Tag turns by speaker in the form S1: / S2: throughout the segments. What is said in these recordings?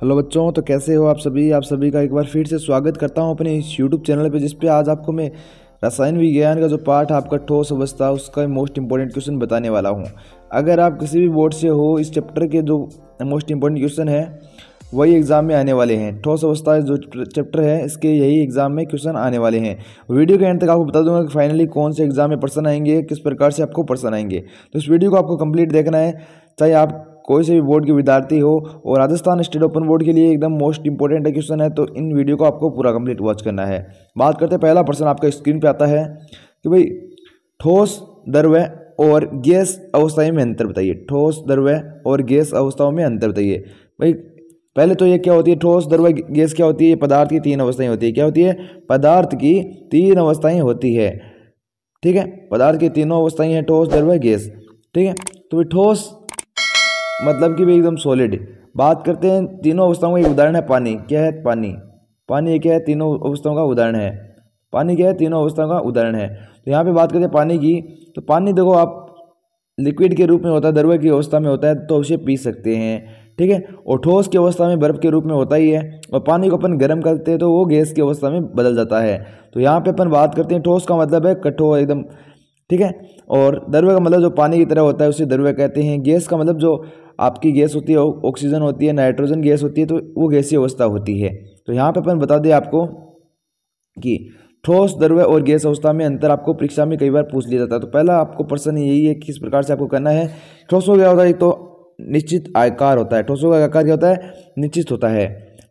S1: Hello बच्चों तो कैसे हो आप सभी आप सभी का एक बार फिर से स्वागत करता हूं अपने इस यूट्यूब चैनल पे जिस पे आज आपको मैं रसायन विज्ञान का जो है आपका ठोस अवस्था उसका मोस्ट इंपॉर्टेंट क्वेश्चन बताने वाला हूं अगर आप किसी भी बोर्ड से हो इस चैप्टर के जो मोस्ट इंपॉर्टेंट क्वेश्चन है वही एग्ज़ाम में आने वाले हैं ठोस अवस्था जो चैप्टर है इसके यही एग्ज़ाम में क्वेश्चन आने वाले हैं वीडियो के एंड तक आपको बता दूंगा कि फाइनली कौन से एग्ज़ाम में पर्सन आएंगे किस प्रकार से आपको पर्सन आएंगे तो इस वीडियो को आपको कंप्लीट देखना है चाहे आप कोई से भी बोर्ड के विद्यार्थी हो और राजस्थान स्टेट ओपन बोर्ड के लिए एकदम मोस्ट इंपॉर्टेंट क्वेश्चन है तो इन वीडियो को आपको पूरा कंप्लीट वॉच करना है बात करते हैं पहला प्रश्न आपका स्क्रीन पर आता है कि भाई ठोस दरवे और गैस अवस्थाएं में अंतर बताइए ठोस दरवे और गैस अवस्थाओं में अंतर बताइए भाई पहले तो ये क्या होती है ठोस दरवा गैस क्या होती है ये पदार्थ की तीन अवस्थाएं होती है क्या होती है पदार्थ की तीन अवस्थाएं होती है ठीक है पदार्थ की तीनों अवस्थाएं हैं ठोस द्रव्य गैस ठीक है तो भाई ठोस मतलब कि वे एकदम सॉलिड बात करते हैं तीनों अवस्थाओं का एक उदाहरण है पानी क्या है पानी पानी क्या है तीनों अवस्थाओं का उदाहरण है पानी क्या है तीनों अवस्थाओं का उदाहरण है तो यहाँ पे बात करते हैं पानी की तो पानी देखो आप लिक्विड के रूप में होता है द्रव्य की अवस्था में होता है तो उसे पी सकते हैं ठीक है और ठोस की अवस्था में बर्फ़ के रूप में होता ही है और पानी को अपन गर्म करते हैं तो वो गैस की अवस्था में बदल जाता है तो यहाँ पर अपन बात करते हैं ठोस का मतलब है कठोर एकदम ठीक है और द्रव्य का मतलब जो पानी की तरह होता है उसे द्रव्य कहते हैं गैस का मतलब जो आपकी गैस होती है ऑक्सीजन होती है नाइट्रोजन गैस होती है तो वो गैसी अवस्था होती है तो यहाँ पे अपन बता दें आपको कि ठोस द्रव्य और गैस अवस्था में अंतर आपको परीक्षा में कई बार पूछ लिया जाता है तो पहला आपको प्रश्न यही है कि किस प्रकार से आपको करना है ठोस हो गया होता है एक तो निश्चित आकार होता है ठोसों का आकार क्या होता है निश्चित होता है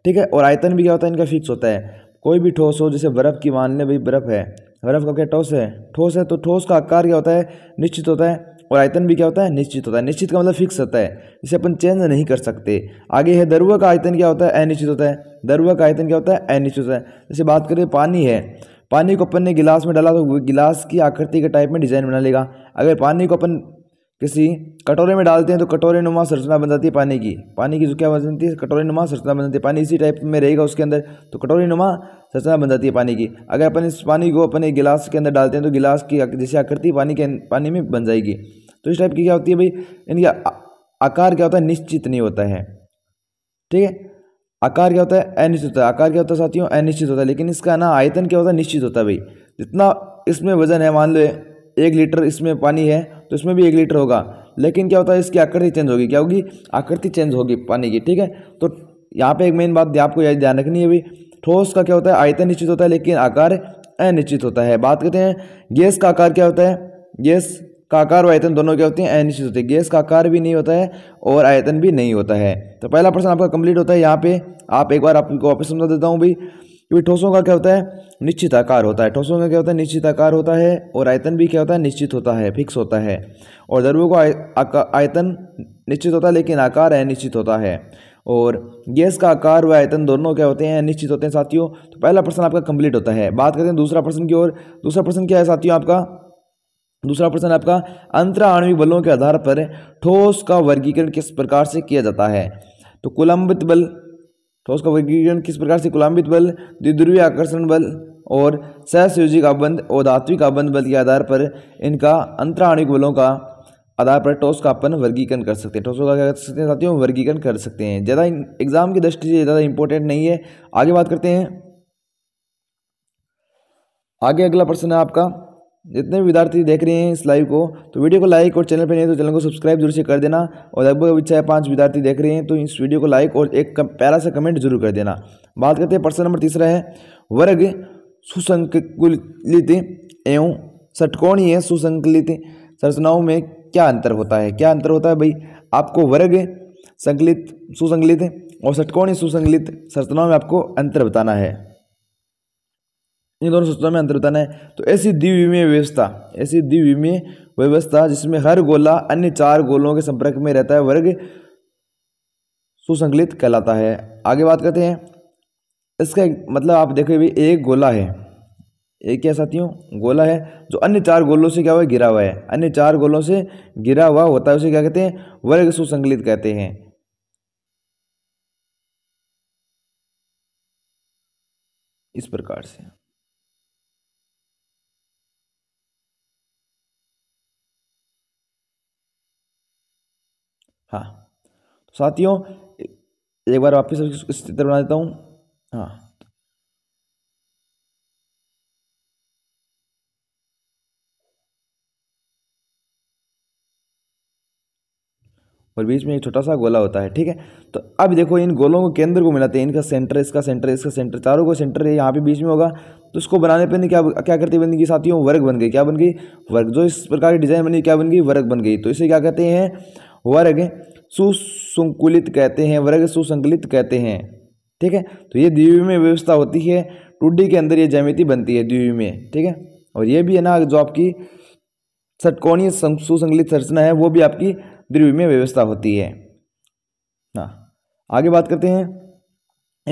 S1: ठीक है और आयतन भी क्या होता है इनका फिक्स होता है कोई भी ठोस हो जैसे बर्फ़ की मान लें भाई बर्फ़ है बर्फ़ का क्या ठोस है ठोस है तो ठोस का आकार क्या होता है निश्चित होता है और आयतन भी क्या होता है निश्चित होता है निश्चित का मतलब फिक्स होता है इसे अपन चेंज नहीं कर सकते आगे है दरुआ का आयतन क्या होता है अनिश्चित होता है दरुआ का आयतन क्या होता है अनिश्चित होता है जैसे बात करें पानी है पानी को अपन ने गिलास में डाला तो गिलास की आकृति के टाइप में डिजाइन बना लेगा अगर पानी को अपन किसी कटोरे में डालते हैं तो कटोरे नुमा संरचना बन जाती है पानी की पानी की जो क्या बन जाती है कटोरे नुमा संरचना बन जाती है पानी इसी टाइप में रहेगा उसके अंदर तो कटोरे नुमा संरचना बन जाती है पानी की अगर अपन इस पानी को अपने गिलास के अंदर डालते हैं तो गिलास की जैसे आकृति पानी के अं-, पानी में बन जाएगी तो इस टाइप की क्या होती है भाई इनका आकार क्या होता है निश्चित नहीं होता है ठीक है आकार क्या होता है अनिश्चित होता है आकार क्या होता है साथियों अनिश्चित होता है लेकिन इसका ना आयतन क्या होता है निश्चित होता है भाई जितना इसमें वजन है मान लो एक लीटर इसमें पानी है तो इसमें भी एक लीटर होगा लेकिन क्या होता है इसकी आकृति चेंज होगी क्या होगी आकृति चेंज होगी पानी की ठीक है तो यहाँ पे एक मेन बात आपको यह ध्यान रखनी है अभी ठोस का क्या होता है आयतन निश्चित होता है लेकिन आकार अनिश्चित होता है बात करते हैं गैस का आकार क्या होता है गैस का आकार और आयतन दोनों क्या होते हैं अनिश्चित होते हैं गैस का आकार भी नहीं होता है और आयतन भी नहीं होता है तो पहला प्रश्न आपका कंप्लीट होता है यहाँ पे आप एक बार आपको वापस समझा देता हूँ भाई क्योंकि ठोसों का क्या होता है निश्चित आकार होता है ठोसों का क्या होता है निश्चित आकार होता है और आयतन भी क्या होता है निश्चित होता है फिक्स होता है और द्रव्यों का आयतन निश्चित होता है लेकिन आकार अनिश्चित होता है और गैस का आकार व आयतन दोनों क्या होते हैं निश्चित होते हैं साथियों तो पहला प्रश्न आपका कंप्लीट होता है बात करते हैं दूसरा प्रश्न की ओर दूसरा प्रश्न क्या है साथियों आपका दूसरा प्रश्न आपका अंतरा आणविक बलों के आधार पर ठोस का वर्गीकरण किस प्रकार से किया जाता है तो कुलंबित बल तो उसका वर्गीकरण किस प्रकार से कुलाम्बित बल द्विध्रुवीय आकर्षण बल और सहसयोजिक आबंध और धात्विक आबंध बल के आधार पर इनका अंतराणिक बलों का आधार पर टॉस का अपन वर्गीकरण कर सकते हैं टॉसों का क्या कर सकते हैं साथियों वर्गीकरण कर सकते हैं ज़्यादा एग्जाम की दृष्टि से ज़्यादा इंपॉर्टेंट नहीं है आगे बात करते हैं आगे अगला प्रश्न है आपका जितने भी विद्यार्थी देख रहे हैं इस लाइव को तो वीडियो को लाइक और चैनल पर नहीं तो चैनल को सब्सक्राइब जरूर से कर देना और लगभग अभी चाहे पाँच विद्यार्थी देख रहे हैं तो इस वीडियो को लाइक और एक प्यारा सा कमेंट जरूर कर देना बात करते हैं प्रश्न नंबर तीसरा है वर्ग सुसंकुलित एवं षटकोणीय सुसंकलित संरचनाओं में क्या अंतर होता है क्या अंतर होता है भाई आपको वर्ग संकलित सुसंकलित और षटकोणीय सुसंकलित संरचनाओं में आपको अंतर बताना है इन दोनों सूचना में अंतर बताना है तो ऐसी द्विविमीय व्यवस्था ऐसी द्विविमीय व्यवस्था जिसमें हर गोला अन्य चार गोलों के संपर्क में रहता है वर्ग सुसंकलित कहलाता है आगे बात करते हैं इसका मतलब आप देखो भी एक गोला है एक क्या साथियों गोला है जो अन्य चार गोलों से क्या हुआ गिरा हुआ है अन्य चार गोलों से गिरा हुआ होता है उसे क्या कहते हैं वर्ग सुसंकलित कहते हैं इस प्रकार से हाँ तो साथियों एक बार वापस इस चित्र बना देता हूँ हाँ और बीच में एक छोटा सा गोला होता है ठीक है तो अब देखो इन गोलों को केंद्र को मिलाते हैं इनका सेंटर इसका सेंटर इसका सेंटर चारों को सेंटर है यहाँ पे बीच में होगा तो इसको बनाने पर क्या क्या करती बन गई साथियों वर्ग बन गई क्या बन गई वर्ग जो इस प्रकार की डिज़ाइन बनी क्या बन गई वर्ग बन गई तो इसे क्या कहते हैं वर्ग सुसंकुलित कहते हैं वर्ग सुसंकुलित कहते हैं ठीक है तो ये द्विवी में व्यवस्था होती है टूडी के अंदर ये जैमिति बनती है द्विवी में ठीक है और ये भी है ना जो आपकी सटकोणीय सुसंकलित संरचना है वो भी आपकी द्विवी में व्यवस्था होती है हाँ आगे बात करते हैं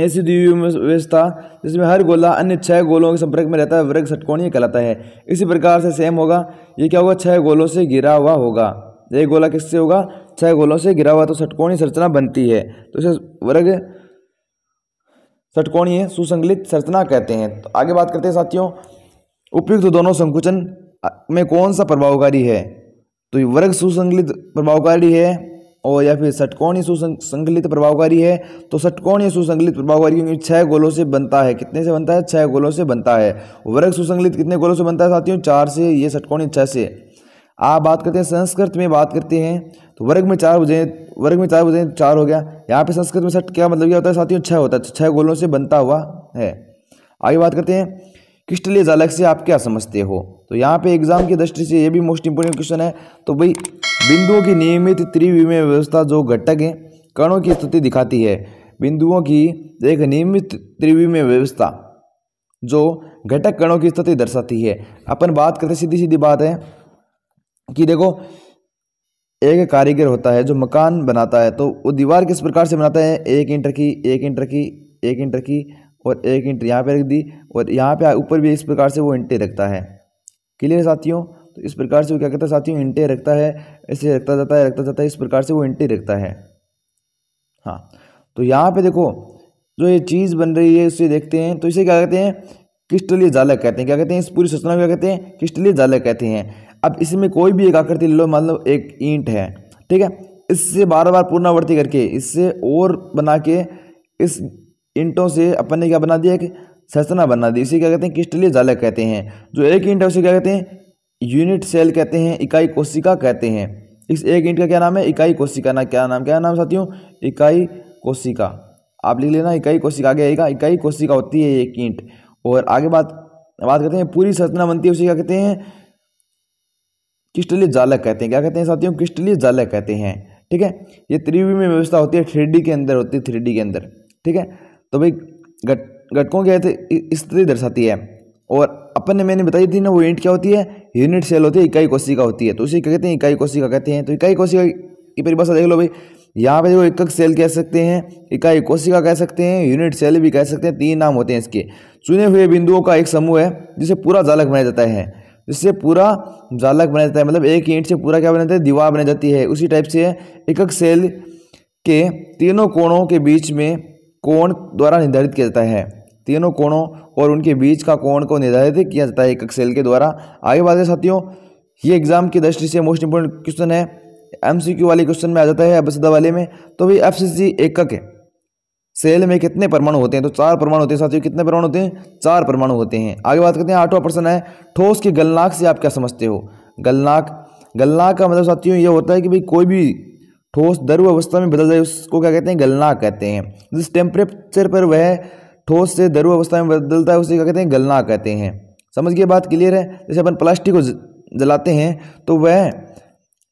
S1: ऐसी द्विवी व्यवस्था जिसमें हर गोला अन्य छह गोलों के संपर्क में रहता है वर्ग षटकोणीय कहलाता है इसी प्रकार से सेम होगा ये क्या होगा छह गोलों से घिरा हुआ होगा एक गोला किससे होगा छह गोलों से घिरा हुआ तो षटकोणीय संरचना बनती है तो इसे वर्ग षटकोणीय सुसंगलित संरचना कहते हैं तो आगे बात करते हैं साथियों उपयुक्त दोनों संकुचन में कौन सा प्रभावकारी है तो वर्ग सुसंगलित प्रभावकारी है और या फिर षटकोणीय सुसंगलित प्रभावकारी है तो षटकोणीय सुसंगलित प्रभावकारी क्योंकि छह गोलों से बनता है कितने से बनता है छह गोलों से बनता है वर्ग सुसंगलित कितने गोलों से बनता है साथियों चार से ये षटकोणीय छः से आप बात करते हैं संस्कृत में बात करते हैं तो वर्ग में चार बजे वर्ग में चार बजे चार हो गया यहाँ पे संस्कृत में सट क्या मतलब क्या होता है साथियों छः होता है छः गोलों से बनता हुआ है आगे बात करते हैं क्रिस्टलीय जालक से आप क्या समझते हो तो यहाँ पे एग्जाम की दृष्टि से ये भी मोस्ट इंपोर्टेंट क्वेश्चन है तो भाई बिंदुओं की नियमित त्रिविमय व्यवस्था जो घटक है कणों की स्थिति दिखाती है बिंदुओं की एक नियमित त्रिविमय व्यवस्था जो घटक कणों की स्थिति दर्शाती है अपन बात करते सीधी सीधी बात है कि देखो एक कारीगर होता है जो मकान बनाता है तो वो दीवार किस प्रकार से बनाता है एक इंटर की एक इंटर की एक इंटर की और एक इंटर यहाँ पे रख दी और यहाँ पे ऊपर भी इस प्रकार से वो इंटे रखता है क्लियर साथियों तो इस प्रकार से वो क्या करता है साथियों इंटे रखता है ऐसे रखता जाता है रखता जाता है इस प्रकार से वो इंटे रखता है हाँ तो यहाँ पर देखो जो ये चीज़ बन रही है उसे देखते हैं तो इसे क्या कहते हैं क्रिस्टलीय जालक कहते हैं क्या कहते हैं इस पूरी सूचना को क्या कहते हैं क्रिस्टलीय जालक कहते हैं अब इसमें कोई भी एक आकृति मान लो मतलब एक ईंट है ठीक है इससे बार बार पुनरावृत्ति करके इससे और बना के इस ईंटों से अपन ने क्या बना दिया एक सरसना बना दी इसे क्या कहते हैं क्रिस्टलीय जालक कहते हैं जो एक ईंट है उसे क्या कहते हैं यूनिट सेल कहते हैं इकाई कोशिका कहते हैं इस एक ईंट का क्या नाम है इकाई कोशिका ना क्या नाम क्या नाम साथियों इकाई कोशिका आप लिख लेना इकाई कोशिका आगे आएगा इकाई कोशिका होती है एक ईंट और आगे बात बात करते हैं पूरी सरचना बनती है उसे क्या कहते हैं क्रिस्टलीय जालक कहते हैं क्या कहते हैं साथियों क्रिस्टलीय जालक कहते हैं ठीक है ये त्रिवी में व्यवस्था होती है थ्री के अंदर होती है थ्री के अंदर ठीक है तो भाई घट घटकों के स्थिति दर्शाती है और अपन ने मैंने बताई थी ना वो यूनिट क्या होती है यूनिट सेल होती है इकाई कोशिका होती है तो उसे क्या कहते हैं इकाई कोशिका कहते हैं तो इकाई कोशिका की परिभाषा देख लो भाई यहाँ पे देखो एकक सेल कह सकते हैं इकाई कोशिका कह सकते हैं यूनिट सेल भी कह सकते हैं तीन नाम होते हैं इसके चुने हुए बिंदुओं का एक समूह है जिसे पूरा जालक बनाया जाता है इससे पूरा जालक बना जाता है मतलब एक ईंट से पूरा क्या बना जाता है दीवार बनाई जाती है उसी टाइप से एकक सेल के तीनों कोणों के बीच में कोण द्वारा निर्धारित किया जाता है तीनों कोणों और उनके बीच का कोण को निर्धारित किया जाता है एकक सेल के द्वारा आगे बढ़ते साथियों ये एग्जाम की दृष्टि से मोस्ट इंपोर्टेंट क्वेश्चन है एम वाले क्वेश्चन में आ जाता है अब वाले में तो भाई एफ सी एकक है सेल में कितने परमाणु होते हैं तो चार परमाणु होते हैं साथियों कितने परमाणु होते हैं चार परमाणु होते हैं आगे बात करते हैं आठवां प्रश्न है ठोस के गलनाक से आप क्या समझते हो गलनाक गलनाक का मतलब साथियों ये होता है कि भाई कोई भी ठोस द्रव अवस्था में बदल जाए उसको क्या कहते हैं गलनाक कहते हैं जिस टेम्परेचर पर वह ठोस से द्रव अवस्था में बदलता है उसे क्या कहते हैं गलनाक कहते हैं समझ गए बात क्लियर है जैसे अपन प्लास्टिक को जलाते हैं तो वह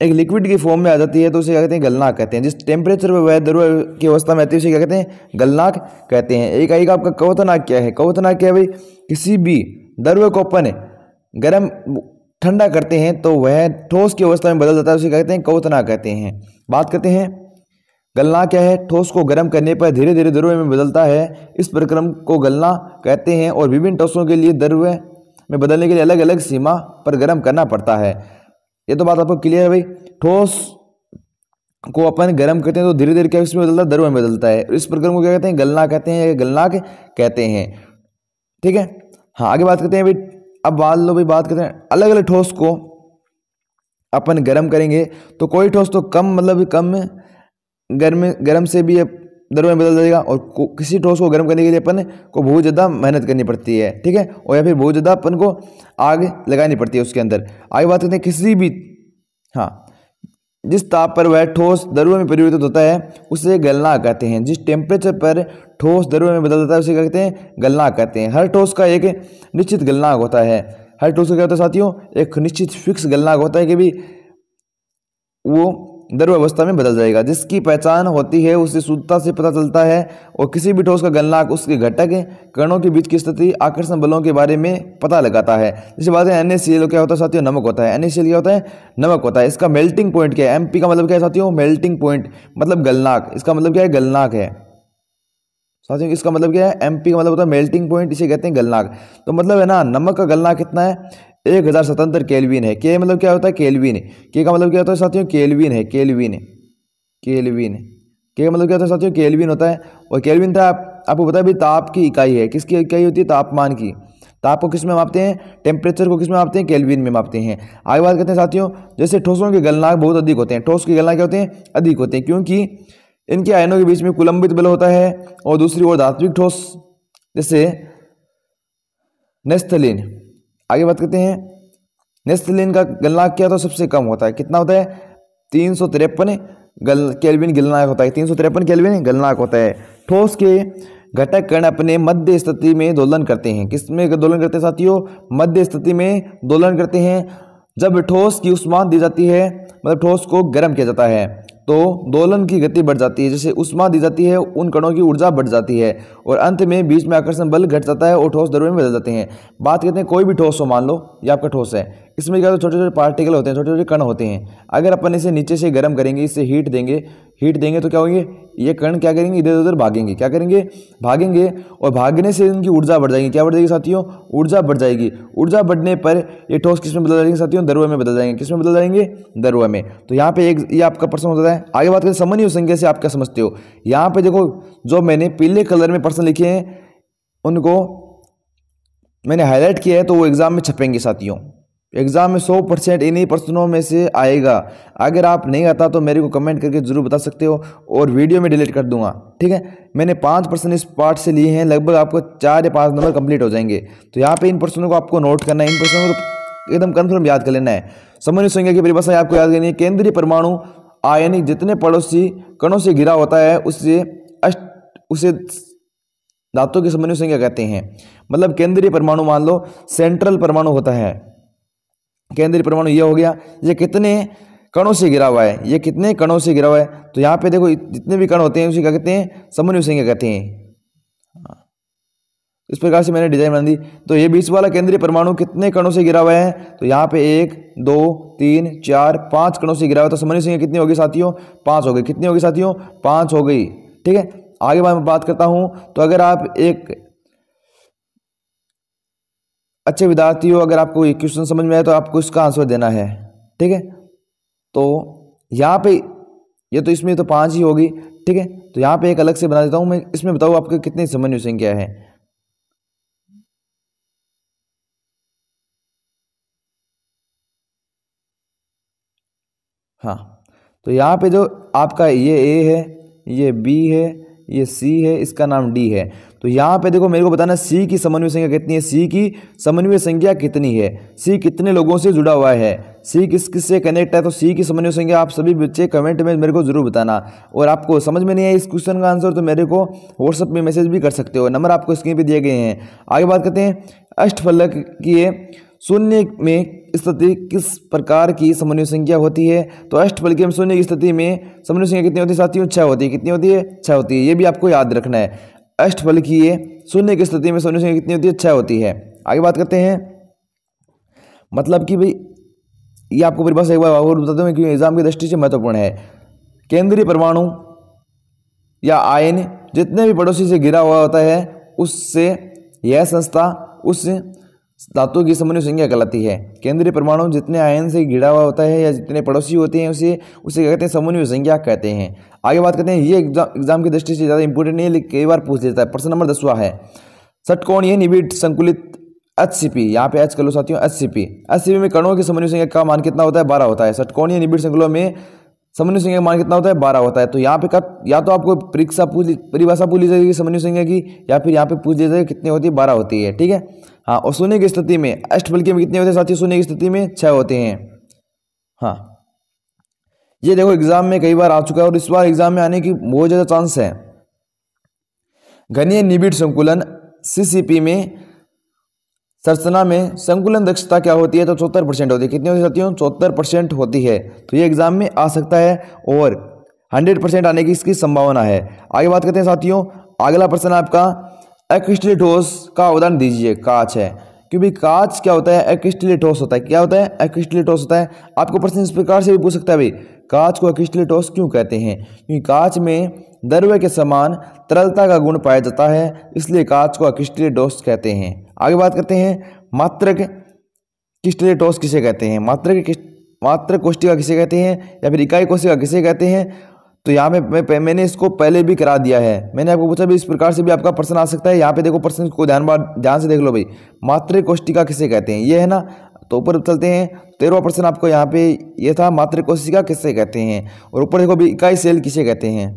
S1: एक लिक्विड की फॉर्म में आ जाती है तो उसे क्या कहते हैं गलनाक कहते हैं जिस टेम्परेचर पर वह द्रव की अवस्था में आती है उसे क्या कहते हैं गलनाक कहते हैं एक आएगा आपका कवतनाक क्या है कवतनाक क्या है भाई किसी भी द्रव्य को अपन गर्म ठंडा करते हैं तो वह ठोस की अवस्था में बदल जाता है उसे कहते हैं कवतनाक कहते हैं बात करते हैं गलना क्या है ठोस को गर्म करने पर धीरे धीरे द्रव्य में बदलता है इस प्रक्रम को गलना कहते हैं और विभिन्न ठोसों के लिए द्रव्य में बदलने के लिए अलग अलग सीमा पर गर्म करना पड़ता है ये तो बात आपको क्लियर है भाई ठोस को अपन गर्म करते हैं तो धीरे धीरे क्या इसमें बदलता है द्रव्य में बदलता है इस प्रक्रम को क्या कहते हैं गलना कहते हैं गलनाक कहते हैं ठीक है हाँ आगे बात करते हैं भाई अब बात लो भाई बात करते हैं अलग अलग ठोस को अपन गर्म करेंगे तो कोई ठोस तो कम मतलब कम गर्म गर्म से भी दरों में बदल जाएगा और किसी ठोस को गर्म करने के लिए अपन को बहुत ज़्यादा मेहनत करनी पड़ती है ठीक है और या फिर बहुत ज़्यादा अपन को आग लगानी पड़ती है उसके अंदर आगे बात करते हैं किसी भी हाँ जिस ताप पर वह ठोस दरुए में परिवर्तित होता है उसे गलना कहते हैं जिस टेम्परेचर पर ठोस दरुए में बदल जाता है उसे कहते हैं गलना कहते हैं हर ठोस का एक निश्चित गलनाक होता है हर ठोस का क्या होता है साथियों एक निश्चित फिक्स गलनाक होता है कि भी वो द्रव्य अवस्था में बदल जाएगा जिसकी पहचान होती है उसकी शुद्धता से पता चलता है और किसी भी ठोस का गलनाक उसके घटक कणों के बीच की स्थिति आकर्षण बलों के बारे में पता लगाता है जैसे बाद है एन क्या होता है साथियों नमक होता है एन क्या होता है नमक होता है इसका मेल्टिंग पॉइंट क्या है एम का मतलब क्या है साथियों मेल्टिंग पॉइंट मतलब गलनाक इसका मतलब क्या है गलनाक है साथियों इसका मतलब क्या है एम का मतलब होता है मेल्टिंग पॉइंट इसे कहते हैं गलनाक तो मतलब है ना नमक का गलनाक कितना है एक हज़ार स्वतंत्र केलविन है के मतलब क्या होता है केलविन है के का मतलब क्या होता है साथियों केलविन है केलविन है केलविन है के का मतलब क्या होता है साथियों केलविन होता है और केलविन था आप, आपको पता है भी ताप की इकाई है किसकी इकाई होती है तापमान की ताप को किस में मापते हैं टेम्परेचर को किस में मापते हैं केलविन में मापते हैं आगे बात करते हैं साथियों जैसे ठोसों के गलनाक बहुत अधिक होते हैं ठोस के गलनाक क्या होते हैं अधिक होते हैं क्योंकि इनके आयनों के बीच में कुलंबित बल होता है और दूसरी ओर धात्विक ठोस जैसे नेस्थलिन आगे बात करते हैं नेस्टलिन का गलनाक क्या तो सबसे कम होता है कितना होता है तीन सौ तिरपन गल कैलविन गलनाक होता है तीन सौ तिरपन कैलविन गलनाक होता है ठोस के घटक कण अपने मध्य स्थिति में दोलन करते हैं किस में दोलन करते हैं साथियों मध्य स्थिति में दोलन करते हैं जब ठोस की उष्मा दी जाती है मतलब ठोस को गर्म किया जाता है तो दोलन की गति बढ़ जाती है जैसे उष्मा दी जाती है उन कणों की ऊर्जा बढ़ जाती है और अंत में बीच में आकर्षण बल घट जाता है और ठोस द्रव्य में बदल जाते हैं बात करते हैं कोई भी ठोस हो मान लो ये आपका ठोस है इसमें क्या होता है छोटे छोटे पार्टिकल होते हैं छोटे छोटे कण होते हैं अगर अपन इसे नीचे से गर्म करेंगे इसे हीट देंगे हीट देंगे तो क्या होंगे ये कण क्या करेंगे इधर उधर भागेंगे क्या करेंगे भागेंगे और भागने से इनकी ऊर्जा बढ़ जाएगी क्या बढ़ जाएगी साथियों ऊर्जा बढ़ जाएगी ऊर्जा बढ़ने पर ये ठोस किस में बदल जाएंगे साथियों दरुआ में बदल जाएंगे किस में बदल जाएंगे दरुआ में तो यहाँ पे एक ये आपका प्रश्न होता है आगे बात करें समन्वय संख्या से आप क्या समझते हो यहाँ पे देखो जो मैंने पीले कलर में प्रश्न लिखे हैं उनको मैंने हाईलाइट किया है तो वो एग्ज़ाम में छपेंगे साथियों एग्ज़ाम में सौ परसेंट इन्हीं प्रश्नों में से आएगा अगर आप नहीं आता तो मेरे को कमेंट करके ज़रूर बता सकते हो और वीडियो में डिलीट कर दूंगा ठीक है मैंने पाँच प्रश्न इस पार्ट से लिए हैं लगभग आपको चार या पाँच नंबर कंप्लीट हो जाएंगे तो यहाँ पे इन प्रश्नों को आपको नोट करना है इन प्रश्नों को एकदम कन्फर्म याद कर लेना है समन्वय संज्ञा की परिभाषा आपको याद करनी है केंद्रीय परमाणु आयनिक जितने पड़ोसी कणों से घिरा होता है उससे अष्ट उसे धातु की समन्वय संज्ञा कहते हैं मतलब केंद्रीय परमाणु मान लो सेंट्रल परमाणु होता है केंद्रीय परमाणु ये हो गया ये कितने कणों से गिरा हुआ है ये कितने कणों से गिरा हुआ है तो यहाँ पे देखो जितने भी कण होते हैं उसे क्या कहते हैं समन्वय संज्ञा कहते हैं हाँ। इस प्रकार से मैंने डिजाइन बना दी तो ये बीस वाला केंद्रीय परमाणु कितने कणों से गिरा हुआ है तो यहाँ पे एक दो तीन चार पाँच कणों से गिरा हुआ है तो समन्वय संज्ञा कितनी होगी साथियों पाँच हो गई कितनी होगी साथियों पाँच हो गई ठीक है आगे मैं बात करता हूँ तो अगर आप एक अच्छे विद्यार्थी हो अगर आपको ये क्वेश्चन समझ में आए तो आपको इसका आंसर देना है ठीक है तो यहाँ पे ये तो इसमें तो पाँच ही होगी ठीक है तो यहाँ पे एक अलग से बना देता हूँ मैं इसमें बताऊँ आपके कितनी समन्वय संख्या है हाँ तो यहाँ पे जो आपका ये ए है ये बी है ये सी है इसका नाम डी है तो यहाँ पे देखो मेरे को बताना सी की समन्वय संख्या कितनी है सी की समन्वय संख्या कितनी है सी कितने लोगों से जुड़ा हुआ है सी किस किस से कनेक्ट है तो सी की समन्वय संख्या आप सभी बच्चे कमेंट में मेरे को जरूर बताना और आपको समझ में नहीं आया इस क्वेश्चन का आंसर तो मेरे को व्हाट्सअप में मैसेज भी कर सकते हो नंबर आपको स्क्रीन पर दिए गए हैं आगे बात करते हैं अष्टफलक की है शून्य में स्थिति किस प्रकार की समन्वय संख्या होती है तो अष्टफल के शून्य की स्थिति में समन्वय संख्या कितनी होती है साथियों छः होती है कितनी होती है छः होती है ये भी आपको याद रखना है अष्टफल की ये शून्य की स्थिति में समन्वय संख्या कितनी होती है छः होती है आगे बात करते हैं मतलब कि भाई ये आपको पास एक बार और बता दूँ क्योंकि एग्जाम की दृष्टि से महत्वपूर्ण है केंद्रीय परमाणु या आयन जितने भी पड़ोसी से घिरा हुआ होता है उससे यह संस्था उस धातु की समन्वय संज्ञा कहलाती है केंद्रीय परमाणु जितने आयन से घिरा हुआ होता है या जितने पड़ोसी होते हैं उसे उसे कहते हैं समन्वय संज्ञा कहते हैं आगे बात करते हैं ये एग्जाम की दृष्टि से ज़्यादा इंपोर्टेंट नहीं है लेकिन कई बार पूछ लेता है प्रश्न नंबर दसवा है ये निबिड संकुलित एच सी पी यहाँ पे एच कर लो साथियों H C P H C P में कणों की समन्वय संज्ञा का मान कितना होता है बारह होता है या निबिड संकुलों में समन्वय संज्ञा का मान कितना होता है बारह होता है तो यहाँ पे का या तो आपको परीक्षा पूछ परिभाषा पूछ ली जाएगी समन्वय संज्ञा की या फिर यहाँ पे पूछ लिया जाएगा कितनी होती है बारह होती है ठीक है हाँ और शून्य की स्थिति में अष्टफल के कितने होते हैं साथियों शून्य की स्थिति में छह होते हैं हाँ ये देखो एग्जाम में कई बार आ चुका है और इस बार एग्जाम में आने की बहुत ज़्यादा चांस है घनीय निबिड संकुलन सीसीपी में संरचना में संकुलन दक्षता क्या होती है तो चौहत्तर परसेंट होती है कितनी होती साथियों चौहत्तर परसेंट होती है तो ये एग्जाम में आ सकता है और हंड्रेड परसेंट आने की इसकी संभावना है आगे बात करते हैं साथियों अगला प्रश्न आपका एक्रिस्टली ठोस का उदाहरण दीजिए कांच है क्योंकि कांच क्या होता है एक्रिस्टली ठोस होता है क्या होता है एक्रिस्टली ठोस होता है आपको प्रश्न इस प्रकार से भी पूछ सकता है भाई कांच को एक्रिस्टली ठोस क्यों कहते हैं क्योंकि कांच में द्रव्य के समान तरलता का गुण पाया जाता है इसलिए कांच को अकिस्टली ठोस कहते हैं आगे बात करते हैं मात्रक किस्टली ठोस किसे कहते हैं मात्रक मात्र कोष्टिका किसे कहते हैं या फिर इकाई कोष्टिका किसे कहते हैं तो यहाँ पे मैं, मैंने इसको पहले भी करा दिया है मैंने आपको पूछा भाई इस प्रकार से भी आपका प्रश्न आ सकता है यहाँ पे देखो प्रश्न को ध्यान ध्यान से देख लो भाई मातृ कोष्टिका किसे कहते हैं ये है ना तो ऊपर चलते हैं तेरहवा प्रश्न आपको यहाँ पे ये था मातृ कोष्टिका किसे कहते हैं और ऊपर देखो भी इकाई सेल किसे कहते हैं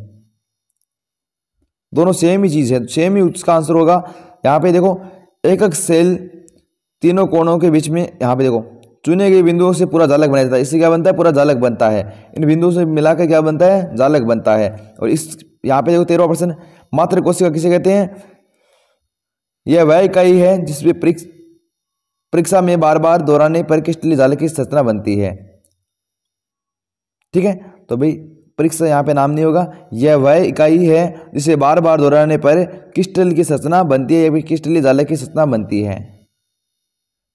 S1: दोनों सेम ही चीज़ है सेम ही उसका आंसर होगा यहाँ पे देखो एक एक सेल तीनों कोणों के बीच में यहाँ पे देखो चुने गए बिंदुओं से पूरा जालक बनाया जाता है इससे क्या बनता है पूरा जालक बनता है इन बिंदुओं से मिलाकर क्या बनता है जालक बनता है और इस यहाँ पे देखो तेरहवा प्रश्न मात्र कोशिका किसे कहते हैं यह वह इकाई है जिसमें परीक्षा में बार बार दोहराने पर किस्टली जालक की संरचना बनती है ठीक है तो भाई परीक्षा यहाँ पे नाम नहीं होगा यह वह इकाई है जिसे बार बार दोहराने पर क्रिस्टल की संरचना बनती है या फिर क्रिस्टली जालक की संरचना बनती है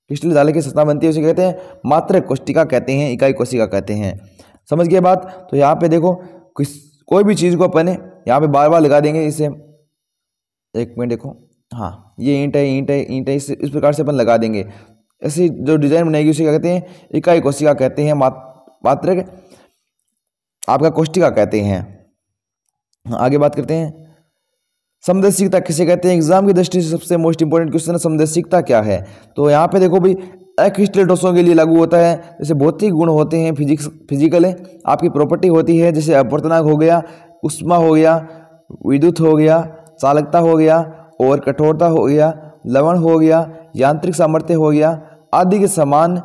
S1: क्रिस्टल दाले की सत्ता बनती है उसे कहते हैं मात्र कोष्टिका कहते हैं इकाई कोशिका कहते हैं समझ गए बात तो यहाँ पे देखो किस कोई भी चीज़ को अपन यहाँ पे बार बार लगा देंगे इसे एक मिनट देखो हाँ ये ईंट है ईंट है ईंट है इस इस प्रकार से अपन लगा देंगे ऐसी जो डिज़ाइन बनाएगी उसे क्या कहते हैं इकाई कोशिका कहते हैं मात्र आपका कोष्टिका कहते हैं हाँ, आगे बात करते हैं समदेशिकता किसे कहते हैं एग्जाम की दृष्टि से सबसे मोस्ट इंपॉर्टेंट क्वेश्चन है समदेशिकता क्या है तो यहाँ पे देखो भाई अक्रिस्टल डोसों के लिए लागू होता है जैसे भौतिक गुण होते हैं फिजिक्स फिजिकल है आपकी प्रॉपर्टी होती है जैसे अपवर्तनाक हो गया उष्मा हो गया विद्युत हो गया चालकता हो गया और कठोरता हो गया लवण हो गया यांत्रिक सामर्थ्य हो गया आदि के समान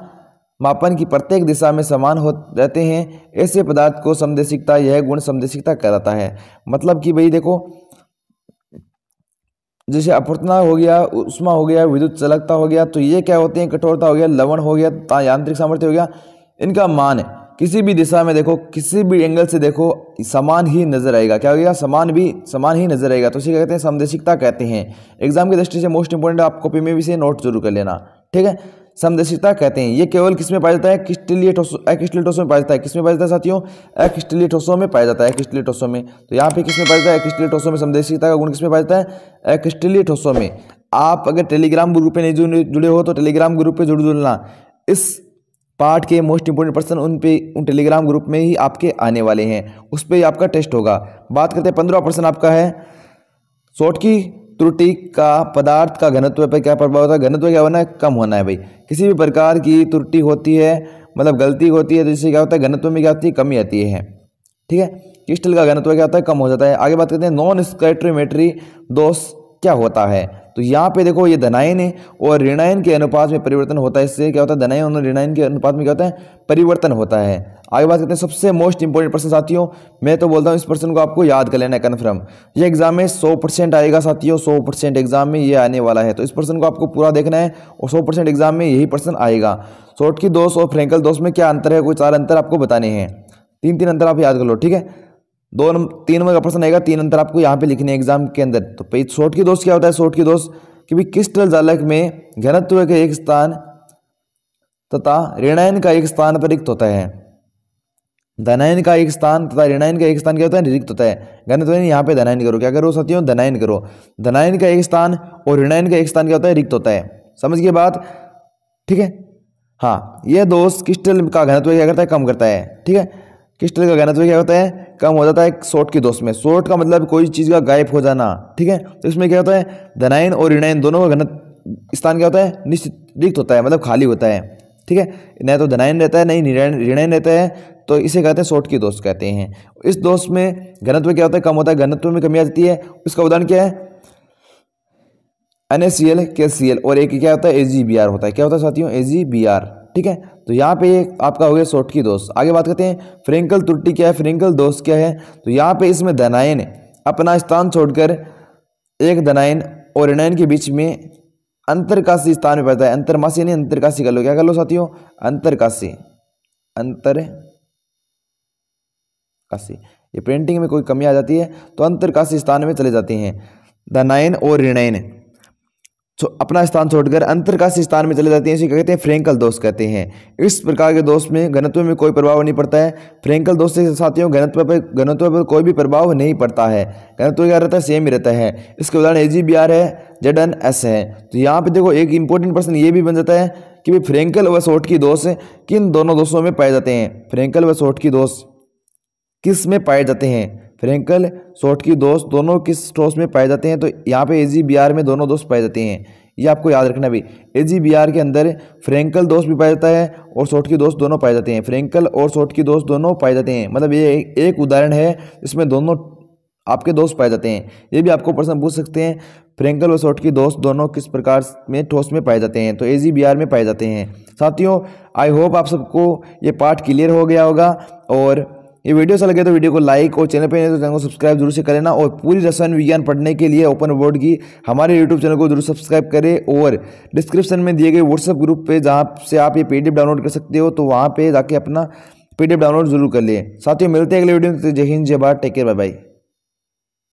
S1: मापन की प्रत्येक दिशा में समान हो रहते हैं ऐसे पदार्थ को समदेशिकता यह गुण समदेशिकता कहलाता है मतलब कि भाई देखो जैसे अपवर्तना हो गया उष्मा हो गया विद्युत चलकता हो गया तो ये क्या होते हैं कठोरता हो गया लवण हो गया यांत्रिक सामर्थ्य हो गया इनका मान किसी भी दिशा में देखो किसी भी एंगल से देखो समान ही नजर आएगा क्या हो गया समान भी समान ही नजर आएगा तो इसे कहते हैं समदेशिकता कहते हैं एग्जाम की दृष्टि से मोस्ट इंपॉर्टेंट आप कॉपी में भी इसे नोट जरूर कर लेना ठीक है समदेशिता कहते हैं ये केवल किस में पाया जाता है एक्स्टलीय ठोसों में पाया जाता है किसमें पाया जाता है साथियों एक्स्टलीय में पाया जाता है एक्स्टलीय में तो यहाँ पे किस में पाया जाता है एक्स्टलीय में समदेशिता का गुण किस में पाया जाता है एक्स्टलीय में आप अगर टेलीग्राम ग्रुप में नहीं जुड़े हो तो टेलीग्राम ग्रुप पर जुड़ जुड़ना इस पार्ट के मोस्ट इंपोर्टेंट पर्सन उन पे उन टेलीग्राम ग्रुप में ही आपके आने वाले हैं उस पर आपका टेस्ट होगा बात करते हैं पंद्रह पर्सन आपका है शॉर्ट की त्रुटि का पदार्थ का घनत्व पर क्या प्रभाव होता है घनत्व क्या होना है कम होना है भाई किसी भी प्रकार की त्रुटि होती है मतलब गलती होती है तो इससे क्या होता है घनत्व में क्या होती है कमी आती है ठीक है क्रिस्टल का घनत्व क्या होता है कम हो जाता है आगे बात करते हैं नॉन स्कैटरीमेट्री दोष क्या होता है तो यहाँ पे देखो ये धनायन है और ऋणायन के अनुपात में परिवर्तन होता है इससे क्या होता है धनायन और ऋणायन के अनुपात में क्या होता है परिवर्तन होता है आगे बात करते हैं सबसे मोस्ट इंपॉर्टेंट प्रश्न साथियों मैं तो बोलता हूँ इस प्रश्न को आपको याद कर लेना है कन्फर्म ये एग्जाम में सौ परसेंट आएगा साथियों सौ परसेंट एग्जाम में ये आने वाला है तो इस प्रश्न को आपको पूरा देखना है और सौ परसेंट एग्जाम में यही प्रश्न आएगा सोट की दोस्त और फ्रेंकल दोस्त में क्या अंतर है कोई चार अंतर आपको बताने हैं तीन तीन अंतर आप याद कर लो ठीक है दो नंबर तीन नंबर का प्रश्न आएगा तीन अंतर आपको यहाँ पे लिखने एग्जाम के अंदर तो पेज शॉर्ट की दोष क्या होता है सोट की दोष कि भाई क्रिस्टल जालक में घनत्व का एक स्थान तथा ऋणायन का एक स्थान पर रिक्त होता है धनायन का एक स्थान तथा ऋणायन का एक स्थान क्या होता है रिक्त होता है घनत्व यहाँ पे धनायन करो क्या करो साथियों धनायन करो धनायन का एक स्थान और ऋणायन का एक स्थान क्या होता है रिक्त होता है समझ गए बात ठीक है हाँ यह दोष किस्टल का घनत्व क्या करता है कम करता है ठीक है क्रिस्टल का घनत्व तो क्या होता है कम हो जाता है सोट के दोष में सोट का मतलब कोई चीज़ का गायब हो जाना ठीक है तो इसमें क्या होता है धनायन और ऋणायन दोनों का घनत स्थान क्या होता है निश्चित रिक्त होता है मतलब खाली होता है ठीक है न तो धनायन रहता है नहीं ऋणायन रहता है तो इसे कहते हैं सोट की दोष कहते हैं इस दोष में घनत्व क्या होता है कम होता है घनत्व में कमी आ जाती है उसका उदाहरण क्या है एन एस सी एल के सी एल और एक क्या होता है ए जी बी आर होता है क्या होता है साथियों ए जी बी आर ठीक है तो यहाँ पे आपका हो गया सोटकी दोष आगे बात करते हैं फ्रेंकल त्रुटि क्या है फ्रेंकल दोष क्या है तो यहाँ पे इसमें धनायन अपना स्थान छोड़कर एक धनायन और ऋणायन के बीच में अंतरकाशी स्थान में पड़ता है अंतरमासी यानी अंतरकाशी कर लो क्या कर लो साथियों अंतरकाशी अंतर काशी ये पेंटिंग में कोई कमी आ जाती है तो अंतरकाशी स्थान में चले जाते हैं धनायन और ऋणायन अपना स्थान छोड़कर अंतरकाशी स्थान में चले जाते हैं इसे कहते हैं फ्रेंकल दोष कहते हैं इस प्रकार के दोष में घनत्व में कोई प्रभाव नहीं पड़ता है फ्रेंकल दोष से साथियों घनत्व पर घनत्व पर कोई भी प्रभाव नहीं पड़ता है घनत्व क्या रहता है सेम ही रहता है इसके उदाहरण ए जी बी आर है जेड एन एस है तो यहाँ पर देखो एक इंपॉर्टेंट प्रश्न ये भी बन जाता है कि भाई फ्रेंकल व सोट की दोष किन दोनों दोषों में पाए जाते हैं फ्रेंकल व सोट की दोष किस में पाए जाते हैं फ्रेंकल सोट की दोष दोनों किस दोष में पाए जाते हैं तो यहाँ पे ए जी बी आर में दोनों दोष पाए जाते हैं ये आपको याद रखना भी आर के अंदर फ्रेंकल दोष भी पाया जाता है और शॉर्ट की दोष दोनों पाए जाते हैं फ्रेंकल और शॉर्ट की दोष दोनों पाए जाते हैं मतलब ये एक उदाहरण है इसमें दोनों आपके दोष पाए जाते हैं ये भी आपको प्रश्न पूछ सकते हैं फ्रेंकल और शॉर्ट की दोष दोनों किस प्रकार में ठोस में पाए जाते हैं तो ए में पाए जाते हैं साथियों आई होप आप सबको ये पार्ट क्लियर हो गया होगा और ये वीडियो अच्छा लगे तो वीडियो को लाइक और चैनल पर नहीं तो चैनल को सब्सक्राइब जरूर से करें ना और पूरी रसायन विज्ञान पढ़ने के लिए ओपन वर्ड की हमारे यूट्यूब चैनल को जरूर सब्सक्राइब करें और डिस्क्रिप्शन में दिए गए व्हाट्सअप ग्रुप पे जहाँ से आप ये पी डाउनलोड कर सकते हो तो वहाँ पे जाके अपना पी डाउनलोड जरूर कर लें साथ ही मिलते हैं अगले वीडियो में जय हिंद जय Bharat take care bye bye